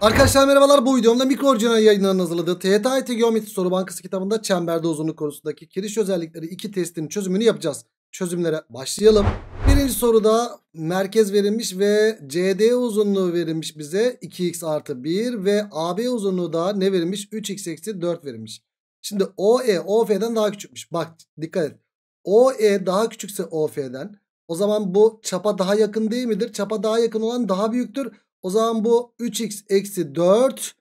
Arkadaşlar merhabalar bu videomda mikro orijinal yayınlarının hazırladığı THT Geometri Soru Bankası kitabında çemberde uzunluk konusundaki kiriş özellikleri 2 testin çözümünü yapacağız. Çözümlere başlayalım. Birinci soruda merkez verilmiş ve CD uzunluğu verilmiş bize 2x artı 1 ve AB uzunluğu da ne verilmiş? 3x eksi 4 verilmiş. Şimdi OE OF'den daha küçükmüş. Bak dikkat et. OE daha küçükse OF'den o zaman bu çapa daha yakın değil midir? Çapa daha yakın olan daha büyüktür. O zaman bu 3x eksi 4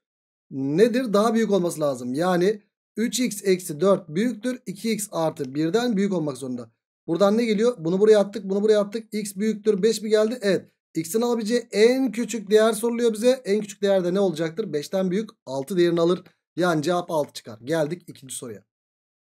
nedir? Daha büyük olması lazım. Yani 3x eksi 4 büyüktür. 2x artı 1'den büyük olmak zorunda. Buradan ne geliyor? Bunu buraya attık. Bunu buraya attık. x büyüktür. 5 mi geldi? Evet. x'in alabileceği en küçük değer soruluyor bize. En küçük değer de ne olacaktır? 5'ten büyük 6 değerini alır. Yani cevap 6 çıkar. Geldik ikinci soruya.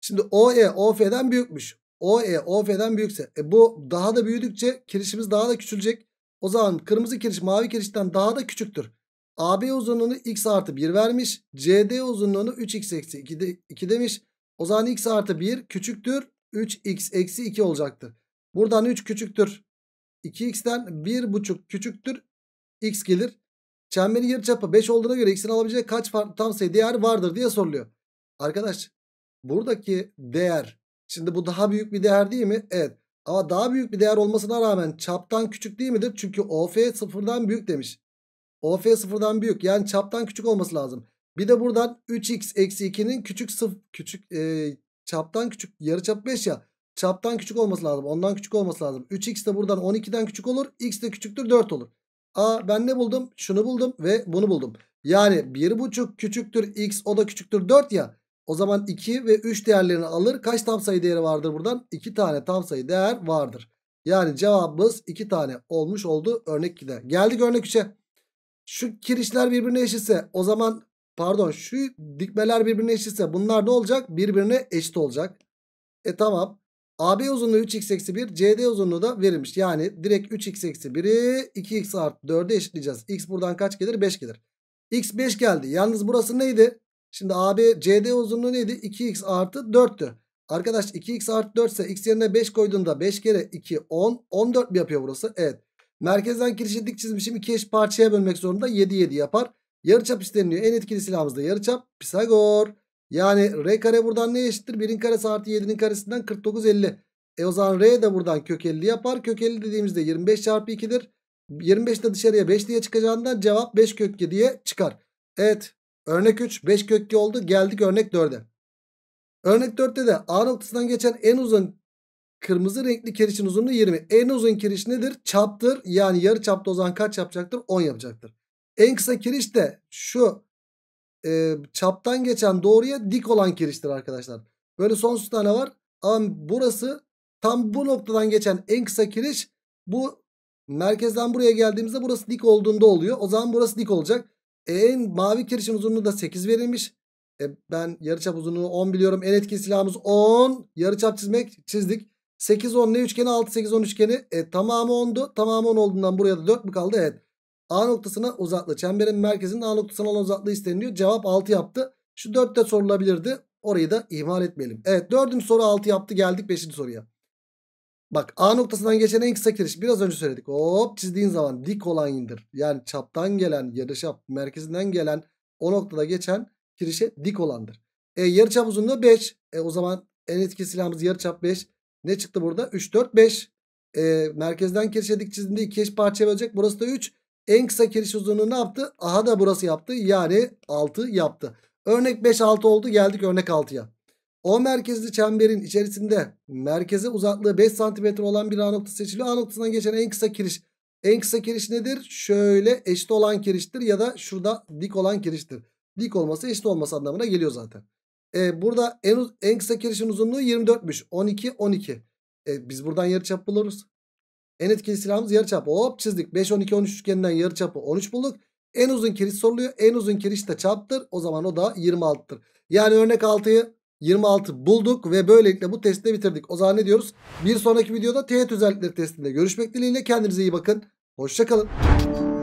Şimdi OE OF'den büyükmüş. OE OF'den büyükse e bu daha da büyüdükçe kirişimiz daha da küçülecek. O zaman kırmızı kiriş mavi kirişten daha da küçüktür. AB uzunluğunu x artı 1 vermiş. CD uzunluğunu 3x eksi 2, de, 2 demiş. O zaman x artı 1 küçüktür. 3x eksi 2 olacaktır. Buradan 3 küçüktür. 2x'ten 1,5 küçüktür. x gelir. Çemberin yarıçapı 5 olduğuna göre x'in alabileceği kaç tam sayı değer vardır diye soruluyor. Arkadaş buradaki değer şimdi bu daha büyük bir değer değil mi? Evet. Ama daha büyük bir değer olmasına rağmen çaptan küçük değil midir? Çünkü OF sıfırdan büyük demiş. OF sıfırdan büyük yani çaptan küçük olması lazım. Bir de buradan 3x eksi 2'nin küçük sıfır küçük e, çaptan küçük yarı çap 5 ya. Çaptan küçük olması lazım. Ondan küçük olması lazım. 3x de buradan 12'den küçük olur. x de küçüktür 4 olur. Aa ben ne buldum? Şunu buldum ve bunu buldum. Yani 1,5 küçüktür x o da küçüktür 4 ya. O zaman 2 ve 3 değerlerini alır. Kaç tam sayı değeri vardır buradan? 2 tane tam sayı değer vardır. Yani cevabımız 2 tane olmuş oldu örnek 2'de. Geldik örnek 3'e. Şu kirişler birbirine eşitse o zaman pardon şu dikmeler birbirine eşitse bunlar ne olacak? Birbirine eşit olacak. E tamam. AB uzunluğu 3x eksi 1 CD uzunluğu da verilmiş. Yani direkt 3x eksi 1'i 2x artı 4'e eşitleyeceğiz. X buradan kaç gelir? 5 gelir. X 5 geldi. Yalnız burası neydi? Şimdi AB CD uzunluğu neydi? 2x artı 4'tü. Arkadaş 2x artı 4 ise x yerine 5 koyduğumda 5 kere 2 10 14 mi yapıyor burası? Evet. Merkezden kirişi dik çizmişim. 2 eş parçaya bölmek zorunda 7 7 yapar. Yarıçap isteniyor. En etkili silahımız da yarıçap. Pisagor. Yani r kare buradan ne eşittir? 1'in karesi artı 7'nin karesinden 49 50. E o zaman r de buradan kök 50 yapar. Kök 50 dediğimizde 25 çarpı 2'dir. 25 de dışarıya 5 diye çıkacağından cevap 5 kök 7 diye çıkar. Evet Örnek 3 5 kökli oldu. Geldik örnek 4'e. Örnek 4'te de A noktasından geçen en uzun kırmızı renkli kirişin uzunluğu 20. En uzun kiriş nedir? Çaptır. Yani yarı çapta o zaman kaç yapacaktır? 10 yapacaktır. En kısa kiriş de şu e, çaptan geçen doğruya dik olan kiriştir arkadaşlar. Böyle sonsuz tane var. Ama burası tam bu noktadan geçen en kısa kiriş bu merkezden buraya geldiğimizde burası dik olduğunda oluyor. O zaman burası dik olacak. En mavi kirişin uzunluğu da 8 verilmiş. E ben yarıçap uzunluğunu 10 biliyorum. En etkin silahımız 10. Yarıçap çizmek çizdik. 8 10 ne üçgeni 6 8 10 üçgeni. E tamamı 10'du. Tamamı 10 olduğundan buraya da 4 mü kaldı? Evet. A noktasına uzaklığı. Çemberin merkezinin A noktasına olan uzaklığı isteniliyor. Cevap 6 yaptı. Şu 4 de sorulabilirdi. Orayı da ihmal etmeyelim. Evet 4. soru 6 yaptı. Geldik 5. soruya. Bak A noktasından geçen en kısa kiriş. Biraz önce söyledik. Hop çizdiğin zaman dik olan indir. Yani çaptan gelen, yarıçap merkezinden gelen o noktada geçen kirişe dik olandır. E yarıçap uzunluğu 5. E o zaman en etkili silahımız yarıçap 5. Ne çıktı burada? 3 4 5. E, merkezden kirişe dik çizdiğinde 2 eş parçaya bölecek. Burası da 3. En kısa kiriş uzunluğu ne yaptı? Aha da burası yaptı. Yani 6 yaptı. Örnek 5 6 oldu. Geldik örnek 6'ya. O merkezli çemberin içerisinde merkeze uzaklığı 5 cm olan bir A noktası seçiliyor. A noktasından geçen en kısa kiriş. En kısa kiriş nedir? Şöyle eşit olan kiriştir ya da şurada dik olan kiriştir. Dik olması eşit olması anlamına geliyor zaten. E, burada en, en kısa kirişin uzunluğu 24'müş. 12, 12. E, biz buradan yarıçap buluruz. En etkili silahımız yarıçap. Hop çizdik. 5, 12, 13 üçgeninden yarıçapı 13 bulduk. En uzun kiriş soruluyor. En uzun kiriş de çaptır. O zaman o da 26'tır. Yani örnek 6'yı 26 bulduk ve böylelikle bu testi bitirdik. O zaman ne diyoruz? Bir sonraki videoda teğet özellikleri testinde görüşmek dileğiyle. Kendinize iyi bakın. Hoşçakalın.